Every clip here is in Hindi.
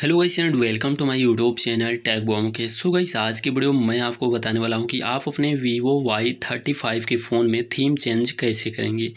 hello guys and welcome to my YouTube channel टैग बॉम के सो गाइस आज की वीडियो मैं आपको बताने वाला हूं कि आप अपने वीवो वाई थर्टी फाइव के फ़ोन में थीम चेंज कैसे करेंगे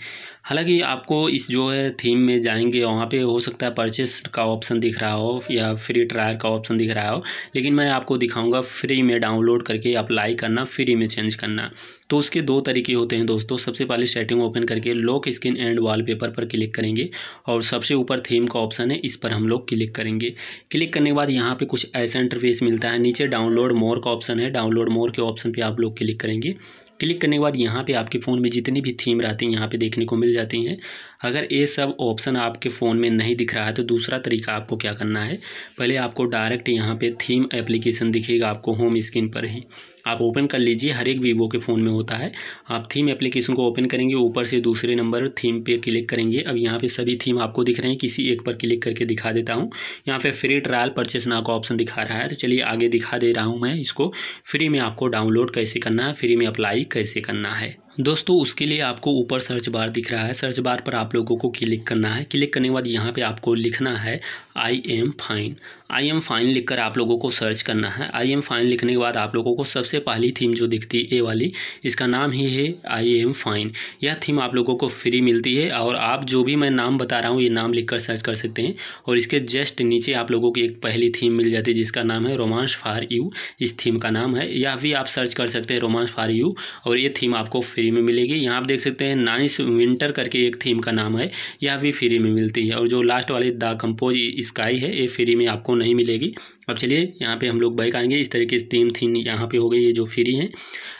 हालांकि आपको इस जो है थीम में जाएंगे वहां पे हो सकता है परचेस का ऑप्शन दिख रहा हो या फ्री ट्रायल का ऑप्शन दिख रहा हो लेकिन मैं आपको दिखाऊँगा फ्री में डाउनलोड करके अप्लाई करना फ्री में चेंज करना तो उसके दो तरीके होते हैं दोस्तों सबसे पहले सेटिंग ओपन करके लॉक स्क्रीन एंड वाल पर क्लिक करेंगे और सबसे ऊपर थीम का ऑप्शन है इस पर हम लोग क्लिक करेंगे क्लिक करने के बाद यहाँ पे कुछ ऐसा इंटरफेस मिलता है नीचे डाउनलोड मोर का ऑप्शन है डाउनलोड मोर के ऑप्शन पे आप लोग क्लिक करेंगे क्लिक करने के बाद यहाँ पे आपके फ़ोन में जितनी भी थीम रहती हैं यहाँ पे देखने को मिल जाती हैं अगर ये सब ऑप्शन आपके फ़ोन में नहीं दिख रहा है तो दूसरा तरीका आपको क्या करना है पहले आपको डायरेक्ट यहाँ पे थीम एप्लीकेशन दिखेगा आपको होम स्क्रीन पर ही आप ओपन कर लीजिए हर एक वीवो के फ़ोन में होता है आप थीम एप्लीकेशन को ओपन करेंगे ऊपर से दूसरे नंबर थीम पर क्लिक करेंगे अब यहाँ पर सभी थीम आपको दिख रहे हैं किसी एक पर क्लिक करके दिखा देता हूँ यहाँ पर फ्री ट्रायल परचेस ना का ऑप्शन दिखा रहा है तो चलिए आगे दिखा दे रहा हूँ मैं इसको फ्री में आपको डाउनलोड कैसे करना है फ्री में अप्लाई कैसे करना है दोस्तों उसके लिए आपको ऊपर सर्च बार दिख रहा है सर्च बार पर आप लोगों को क्लिक करना है क्लिक करने के बाद यहाँ पे आपको लिखना है I am fine I am fine लिखकर आप लोगों को सर्च करना है आई एम फाइन लिखने के बाद आप लोगों को सबसे पहली थीम जो दिखती है ए वाली इसका नाम ही है आई एम फाइन यह थीम आप लोगों को फ्री मिलती है और आप जो भी मैं नाम बता रहा हूँ ये नाम लिख सर्च कर सकते हैं और इसके जस्ट नीचे आप लोगों की एक पहली थीम मिल जाती है जिसका नाम है रोमांस फार यू इस थीम का नाम है यह भी आप सर्च कर सकते हैं रोमांस फार यू और ये थीम आपको फ्री फ्री में मिलेगी यहाँ आप देख सकते हैं नाइस विंटर करके एक थीम का नाम है यह भी फ्री में मिलती है और जो लास्ट वाली द कंपोज स्काई है ये फ्री में आपको नहीं मिलेगी अब चलिए यहाँ पे हम लोग बाइक आएंगे इस तरीके से तीन थीम यहाँ पे हो गई ये जो फ्री हैं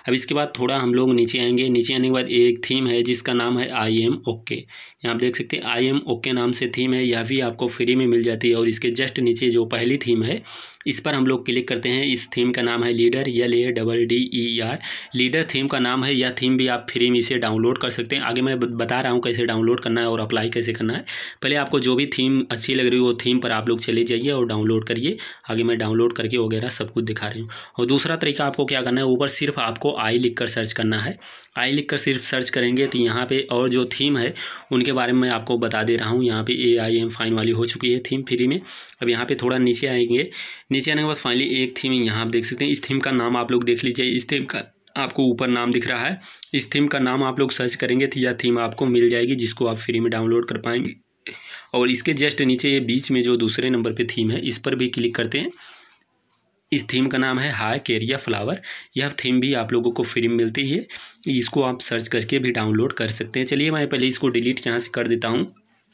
अब इसके बाद थोड़ा हम लोग नीचे आएंगे नीचे आने के बाद एक थीम है जिसका नाम है आई एम ओके यहाँ आप देख सकते हैं आई एम ओके नाम से थीम है यह भी आपको फ्री में मिल जाती है और इसके जस्ट नीचे जो पहली थीम है इस पर हम लोग क्लिक करते हैं इस थीम का नाम है leader L A double D E R leader theme का नाम है यह थीम भी आप फ्री में इसे डाउनलोड कर सकते हैं आगे मैं बता रहा हूँ कैसे डाउनलोड करना है और अप्लाई कैसे करना है पहले आपको जो भी थीम अच्छी लग रही हो थीम पर आप लोग चले जाइए और डाउनलोड करिए आगे मैं डाउनलोड करके वगैरह सब कुछ दिखा रही हूँ और दूसरा तरीका आपको क्या करना है ऊपर सिर्फ आपको आई लिख कर सर्च करना है आई लिख कर सिर्फ सर्च करेंगे तो यहाँ पर और जो थीम है उनके बारे में आपको बता दे रहा हूँ यहाँ पर ए आई एम फाइन वाली हो चुकी है थीम फ्री में अब यहाँ पर थोड़ा नीचे आएंगे नीचे आने के बाद फाइनली एक थीम यहाँ आप देख सकते हैं इस थीम का नाम आप लोग देख लीजिए इस थीम का आपको ऊपर नाम दिख रहा है इस थीम का नाम आप लोग सर्च करेंगे तो यह थीम आपको मिल जाएगी जिसको आप फ्री में डाउनलोड कर पाएंगे और इसके जस्ट नीचे ये बीच में जो दूसरे नंबर पे थीम है इस पर भी क्लिक करते हैं इस थीम का नाम है हाई केरिया फ्लावर यह थीम भी आप लोगों को फ्री में मिलती है इसको आप सर्च करके भी डाउनलोड कर सकते हैं चलिए मैं पहले इसको डिलीट यहाँ से कर देता हूँ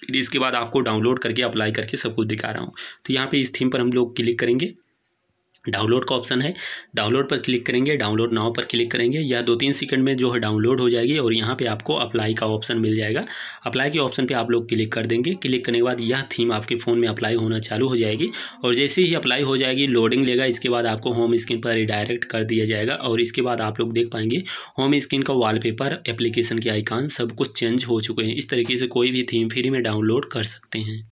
फिर इसके बाद आपको डाउनलोड करके अप्लाई करके सब कुछ दिखा रहा हूँ तो यहाँ पे इस थीम पर हम लोग क्लिक करेंगे डाउनलोड का ऑप्शन है डाउनलोड पर क्लिक करेंगे डाउनलोड नाव पर क्लिक करेंगे या दो तीन सेकंड में जो है डाउनलोड हो जाएगी और यहाँ पे आपको अप्लाई का ऑप्शन मिल जाएगा अप्लाई के ऑप्शन पे आप लोग क्लिक कर देंगे क्लिक करने के बाद यह थीम आपके फ़ोन में अप्लाई होना चालू हो जाएगी और जैसे ही अप्लाई हो जाएगी लोडिंग लेगा इसके बाद आपको होम स्क्रीन पर रिडायरेक्ट कर दिया जाएगा और इसके बाद आप लोग देख पाएंगे होम स्क्रीन का वॉलपेपर एप्लीकेशन के आइकान सब कुछ चेंज हो चुके हैं इस तरीके से कोई भी थीम फ्री में डाउनलोड कर सकते हैं